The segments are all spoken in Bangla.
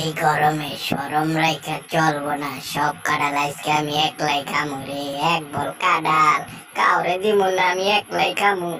এই গরমে সরম রাইখা চলবো না সব কাডাল আজকে আমি একলাই খামু রে এক বল কাডাল কাউরে দিব না আমি একলাই খামু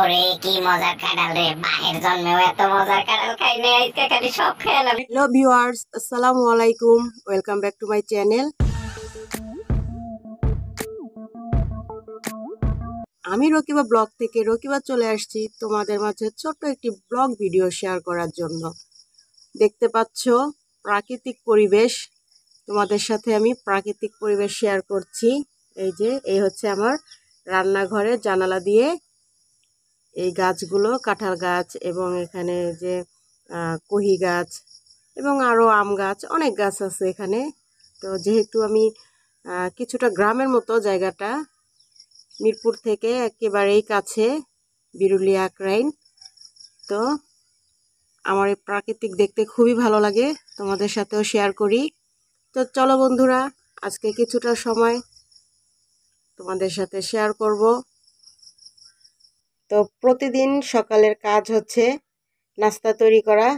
ওরে কি মজার কাডাল রে বাহের জন্মেও এত মজার কাডাল খাই নাই আজকে খালি সব খেলাম হ্যালো ভিউয়ার্স আসসালামু আলাইকুম welcome back to my channel আমি রকিবা ব্লগ থেকে রকিবা চলে আসছি তোমাদের মাঝে ছোট্ট একটি ব্লগ ভিডিও শেয়ার করার জন্য দেখতে পাচ্ছ প্রাকৃতিক পরিবেশ তোমাদের সাথে আমি প্রাকৃতিক পরিবেশ শেয়ার করছি এই যে এই হচ্ছে আমার রান্নাঘরে জানালা দিয়ে এই গাছগুলো কাঁঠাল গাছ এবং এখানে যে কহি গাছ এবং আরও আম গাছ অনেক গাছ আছে এখানে তো যেহেতু আমি কিছুটা গ্রামের মতো জায়গাটা মিরপুর থেকে একেবারেই কাছে বিরুলিয়া আক্রাইন তো আমার এই প্রাকৃতিক দেখতে খুবই ভালো লাগে তোমাদের সাথেও শেয়ার করি তো চলো বন্ধুরা আজকে কিছুটা সময় তোমাদের সাথে শেয়ার করব তো প্রতিদিন সকালের কাজ হচ্ছে নাস্তা তৈরি করা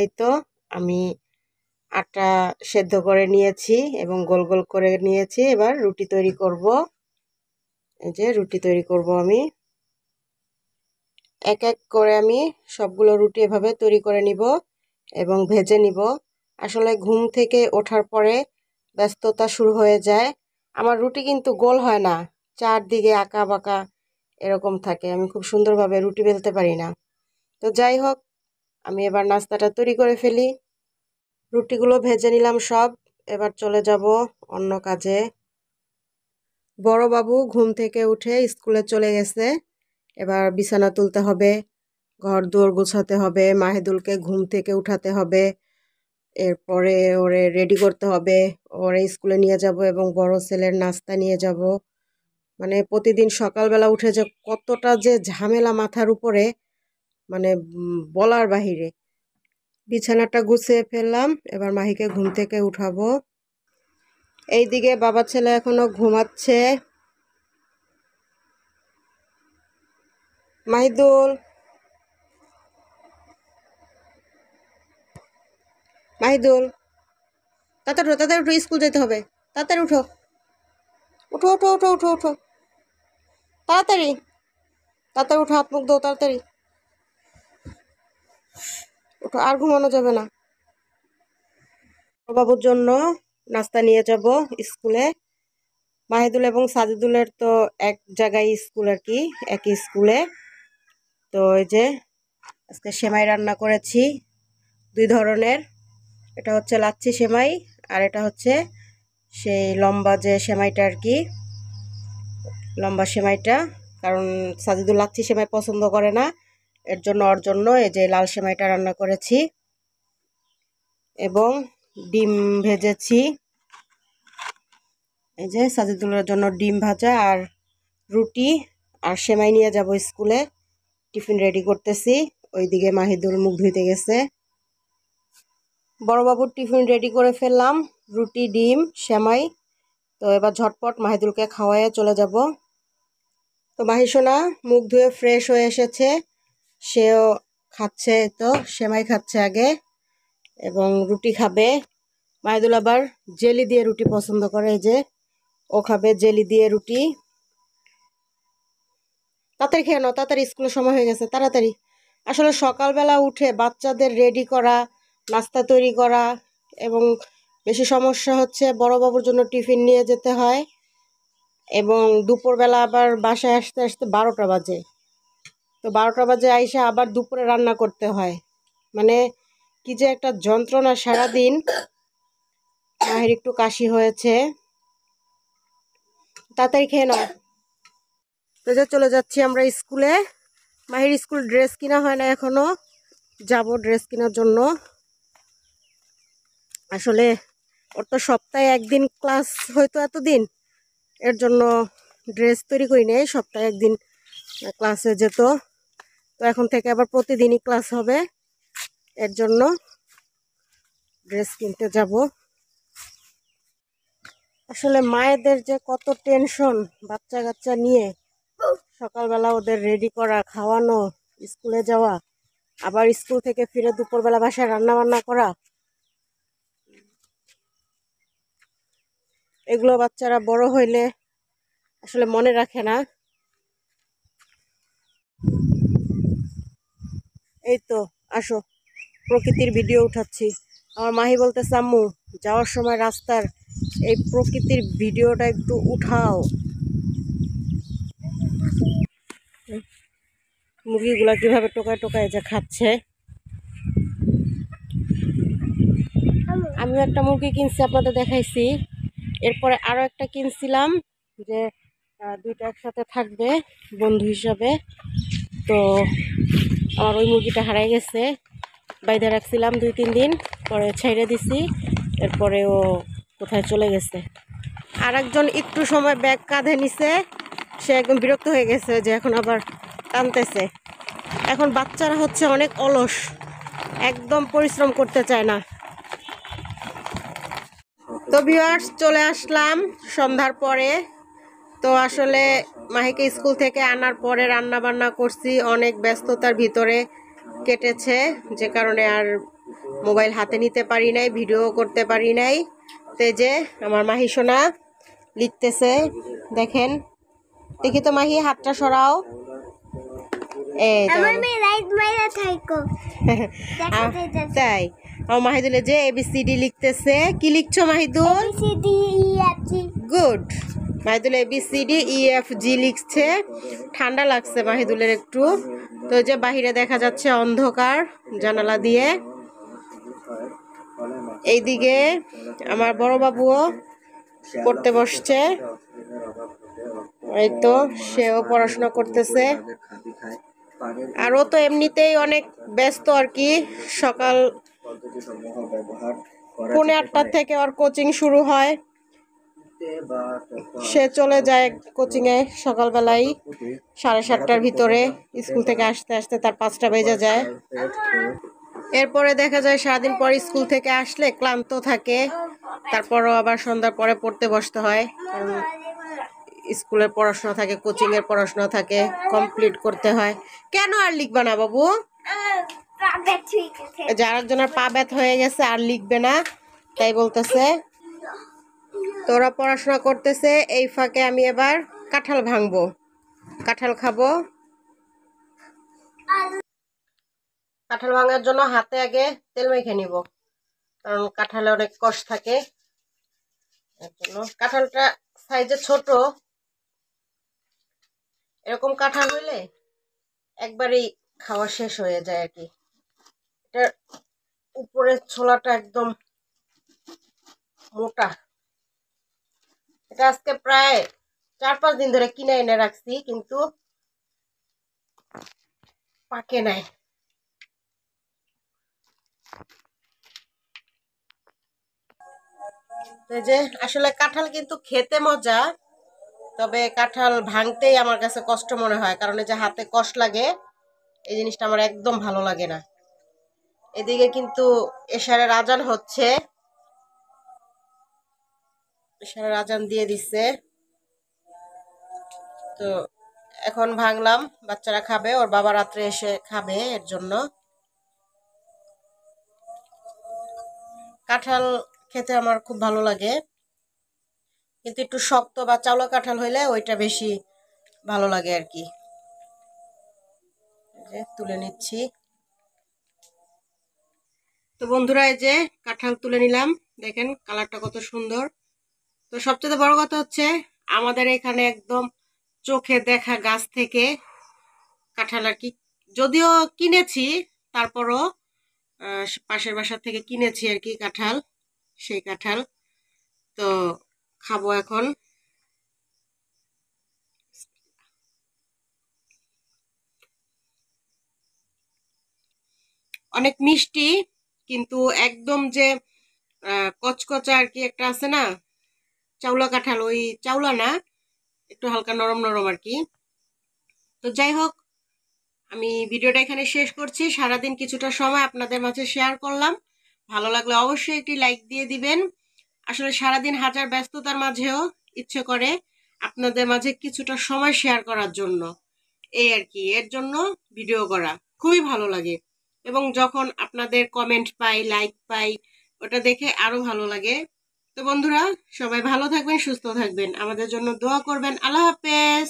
এই তো আমি আটা সেদ্ধ করে নিয়েছি এবং গোল গোল করে নিয়েছি এবার রুটি তৈরি করব এই যে রুটি তৈরি করব আমি এক এক করে আমি সবগুলো রুটি এভাবে তৈরি করে নিব এবং ভেজে নিব আসলে ঘুম থেকে ওঠার পরে ব্যস্ততা শুরু হয়ে যায় আমার রুটি কিন্তু গোল হয় না চারদিকে আঁকা বাঁকা এরকম থাকে আমি খুব সুন্দরভাবে রুটি বেলতে পারি না তো যাই হোক আমি এবার নাস্তাটা তৈরি করে ফেলি রুটিগুলো ভেজে নিলাম সব এবার চলে যাব অন্য কাজে বড় বাবু ঘুম থেকে উঠে স্কুলে চলে গেছে এবার বিছানা তুলতে হবে ঘর দুয়ার গোছাতে হবে মাহেদুলকে ঘুম থেকে উঠাতে হবে এরপরে ওরে রেডি করতে হবে ওরে স্কুলে নিয়ে যাব এবং বড় ছেলের নাস্তা নিয়ে যাব মানে প্রতিদিন সকালবেলা উঠে যে কতটা যে ঝামেলা মাথার উপরে মানে বলার বাহিরে বিছানাটা গুছিয়ে ফেললাম এবার মাহিকে ঘুম থেকে উঠাবো এইদিকে বাবা ছেলে এখনও ঘুমাচ্ছে মাহিদুল মাহিদুল তাড়াতাড়ি উঠো তাড়াতাড়ি উঠো স্কুল যেতে হবে তাড়াতাড়ি উঠো উঠো উঠো উঠো উঠো উঠো তাড়াতাড়ি তাড়াতাড়ি উঠো হাত মুখ দো তাড়াতাড়ি উঠো আর ঘুমানো যাবে না বাবুর জন্য নাস্তা নিয়ে যাব স্কুলে মাহিদুল এবং সাজিদুলের তো এক জায়গায় স্কুল আর কি একই স্কুলে তো এই যে আজকে সেমাই রান্না করেছি দুই ধরনের এটা হচ্ছে লাচ্ছি সেমাই আর এটা হচ্ছে সেই লম্বা যে সেমাইটা আর কি লম্বা সেমাইটা কারণ সাজিদুল লাচ্ছি সেমাই পছন্দ করে না এর জন্য ওর জন্য এই যে লাল সেমাইটা রান্না করেছি এবং ডিম ভেজেছি এই যে সাজিদুলের জন্য ডিম ভাজা আর রুটি আর সেমাই নিয়ে যাব স্কুলে টিফিন রেডি করতেছি ওইদিকে মাহিদুল মুখ ধুইতে গেছে বড়বাবুর টিফিন রেডি করে ফেললাম রুটি ডিম সেমাই তো এবার ঝটপট মাহিদুলকে খাওয়াইয়া চলে যাব তো মাহিসোনা মুখ ধুয়ে ফ্রেশ হয়ে এসেছে সেও খাচ্ছে তো সেমাই খাচ্ছে আগে এবং রুটি খাবে মাহিদুল আবার জেলি দিয়ে রুটি পছন্দ করে যে ও খাবে জেলি দিয়ে রুটি তাড়াতাড়ি খেয়ে নাও তাড়াতাড়ি স্কুলের সময় হয়ে গেছে তাড়াতাড়ি আসলে সকালবেলা উঠে বাচ্চাদের রেডি করা নাস্তা তৈরি করা এবং বেশি সমস্যা হচ্ছে বাবুর জন্য টিফিন নিয়ে যেতে হয় এবং দুপুরবেলা আবার বাসায় আসতে আসতে বারোটা বাজে তো বারোটা বাজে আইসে আবার দুপুরে রান্না করতে হয় মানে কি যে একটা যন্ত্রণা সারাদিন মাহের একটু কাশি হয়েছে তাড়াতাড়ি খেয়ে নাও তো যে চলে যাচ্ছি আমরা স্কুলে মাহির স্কুল ড্রেস কিনা হয় না এখনও যাব ড্রেস কেনার জন্য আসলে ওর তো সপ্তাহে একদিন ক্লাস হয়তো এতদিন এর জন্য ড্রেস তৈরি করি নেই সপ্তাহে একদিন ক্লাসে যেত তো এখন থেকে আবার প্রতিদিনই ক্লাস হবে এর জন্য ড্রেস কিনতে যাব আসলে মায়েদের যে কত টেনশন বাচ্চা কাচ্চা নিয়ে সকালবেলা ওদের রেডি করা খাওয়ানো স্কুলে যাওয়া আবার স্কুল থেকে ফিরে দুপুরবেলা বাসায় রান্না বান্না করা এগুলো বাচ্চারা বড় হইলে আসলে মনে রাখে না এই তো আসো প্রকৃতির ভিডিও উঠাচ্ছি আমার মাহি বলতে সাম্মু যাওয়ার সময় রাস্তার এই প্রকৃতির ভিডিওটা একটু উঠাও মুরগিগুলা কীভাবে টোকায় টোকায় যে খাচ্ছে আমিও একটা মুরগি কিনছি আপনাদের দেখাইছি এরপরে আরও একটা কিনছিলাম যে দুইটা একসাথে থাকবে বন্ধু হিসাবে তো আমার ওই মুরগিটা হারাই গেছে বাইরে রাখছিলাম দুই তিন দিন পরে ছেড়ে দিছি এরপরে ও কোথায় চলে গেছে আর একজন একটু সময় ব্যাগ কাঁধে নিছে সে একদম বিরক্ত হয়ে গেছে যে এখন আবার টানতেছে এখন বাচ্চারা হচ্ছে অনেক অলস একদম পরিশ্রম করতে চায় না তো ভিউয়ার্স চলে আসলাম সন্ধ্যার পরে তো আসলে মাহিকে স্কুল থেকে আনার পরে রান্না বান্না করছি অনেক ব্যস্ততার ভিতরে কেটেছে যে কারণে আর মোবাইল হাতে নিতে পারি নাই ভিডিও করতে পারি নাই তেজে আমার মাহি সোনা লিখতেছে দেখেন দেখি তো মাহি হাতটা সরাও তাই আমার মাহিদুল যে এবিসিডি লিখতেছে কি লিখছো Mahidul good e, Mahidul ABCD E F G e, লিখছে ঠান্ডা লাগছে মাহিদুলের একটু তো যে বাহিরে দেখা যাচ্ছে অন্ধকার জানালা দিয়ে এইদিকে আমার বড় বাবুও পড়তে বসছে এই তো সেও পড়াশোনা করতেছে আরও তো এমনিতেই অনেক ব্যস্ত আর কি সকাল পুনে আটটার থেকে ওর কোচিং শুরু হয় সে চলে যায় কোচিংয়ে সকালবেলাই সাড়ে সাতটার ভিতরে স্কুল থেকে আসতে আসতে তার পাঁচটা বেজে যায় এরপরে দেখা যায় সারাদিন পর স্কুল থেকে আসলে ক্লান্ত থাকে তারপরও আবার সন্ধ্যার পরে পড়তে বসতে হয় স্কুলের পড়াশোনা থাকে কোচিং এর পড়াশোনা থাকে কমপ্লিট করতে হয় কেন আর লিখবে না বাবু যার একজনের পা ব্যথ হয়ে গেছে আর লিখবে না তাই বলতেছে তোরা পড়াশোনা করতেছে এই ফাঁকে আমি এবার কাঁঠাল ভাঙবো কাঁঠাল খাবো কাঁঠাল ভাঙার জন্য হাতে আগে তেল মেখে নিব কারণ কাঁঠালে অনেক কষ থাকে কাঁঠালটা সাইজে ছোট এরকম কাঁঠাল হইলে একবারই খাওয়া শেষ হয়ে যায় আর কি এটার উপরের ছোলাটা একদম মোটা এটা আজকে প্রায় চার পাঁচ দিন ধরে কিনে এনে রাখছি কিন্তু পাকে নাই যে আসলে কাঁঠাল কিন্তু খেতে মজা তবে কাঁঠাল ভাঙতেই আমার কাছে কষ্ট মনে হয় কারণ এই যে হাতে কষ্ট লাগে এই জিনিসটা আমার একদম ভালো লাগে না এদিকে কিন্তু এশারের আজান হচ্ছে এশারের আজান দিয়ে দিচ্ছে তো এখন ভাঙলাম বাচ্চারা খাবে ওর বাবা রাত্রে এসে খাবে এর জন্য কাঁঠাল খেতে আমার খুব ভালো লাগে কিন্তু একটু শক্ত বা চাওলা কাঁঠাল হইলে ওইটা বেশি ভালো লাগে আর কি তুলে নিচ্ছি তো বন্ধুরা এই যে কাঁঠাল তুলে নিলাম দেখেন কালারটা কত সুন্দর তো সবচেয়ে বড় কথা হচ্ছে আমাদের এখানে একদম চোখে দেখা গাছ থেকে কাঁঠাল আর কি যদিও কিনেছি তারপরও পাশের বাসার থেকে কিনেছি আর কি কাঁঠাল সেই কাঁঠাল তো খাবো এখন অনেক মিষ্টি কিন্তু একদম যে কচকচা আর কি একটা আছে না চাউলা কাঁঠাল ওই চাউলা না একটু হালকা নরম নরম আর কি তো যাই হোক আমি ভিডিওটা এখানে শেষ করছি সারাদিন কিছুটা সময় আপনাদের মাঝে শেয়ার করলাম ভালো লাগলে অবশ্যই একটি লাইক দিয়ে দিবেন আসলে সারাদিন হাজার ব্যস্ততার মাঝেও ইচ্ছে করে আপনাদের মাঝে কিছুটা সময় শেয়ার করার জন্য এই আর কি এর জন্য ভিডিও করা খুবই ভালো লাগে এবং যখন আপনাদের কমেন্ট পাই লাইক পাই ওটা দেখে আরও ভালো লাগে তো বন্ধুরা সবাই ভালো থাকবেন সুস্থ থাকবেন আমাদের জন্য দোয়া করবেন আল্লাহ হাফেজ